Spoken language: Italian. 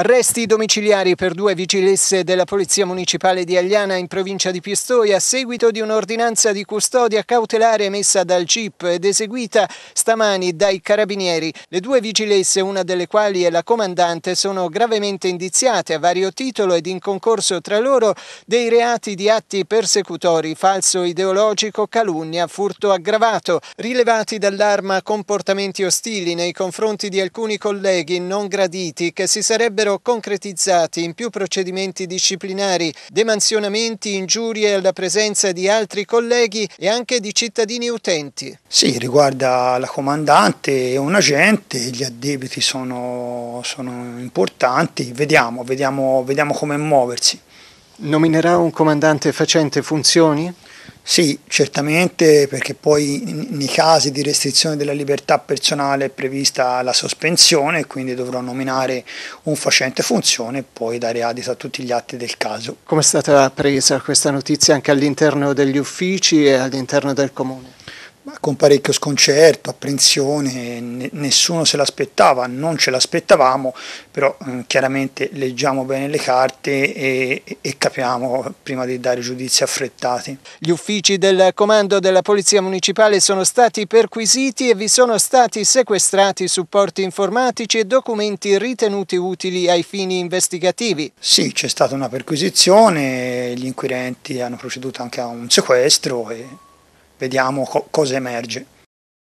Arresti domiciliari per due vigilesse della Polizia Municipale di Agliana in provincia di Pistoia a seguito di un'ordinanza di custodia cautelare emessa dal CIP ed eseguita stamani dai carabinieri. Le due vigilesse, una delle quali è la comandante, sono gravemente indiziate a vario titolo ed in concorso tra loro dei reati di atti persecutori, falso ideologico, calunnia, furto aggravato, rilevati dall'arma comportamenti ostili nei confronti di alcuni colleghi non graditi che si sarebbero sarebbero concretizzati in più procedimenti disciplinari, demansionamenti, ingiurie alla presenza di altri colleghi e anche di cittadini utenti. Sì, riguarda la comandante e un agente, gli addebiti sono, sono importanti, vediamo, vediamo, vediamo come muoversi. Nominerà un comandante facente funzioni? Sì, certamente perché poi nei casi di restrizione della libertà personale è prevista la sospensione, quindi dovrò nominare un facente funzione e poi dare adito a tutti gli atti del caso. Come è stata presa questa notizia anche all'interno degli uffici e all'interno del comune? con parecchio sconcerto, apprensione, nessuno se l'aspettava, non ce l'aspettavamo, però eh, chiaramente leggiamo bene le carte e-, e capiamo prima di dare giudizi affrettati. Gli uffici del comando della Polizia Municipale sono stati perquisiti e vi sono stati sequestrati supporti informatici e documenti ritenuti utili ai fini investigativi. Sì, c'è stata una perquisizione, gli inquirenti hanno proceduto anche a un sequestro e vediamo co- cosa emerge.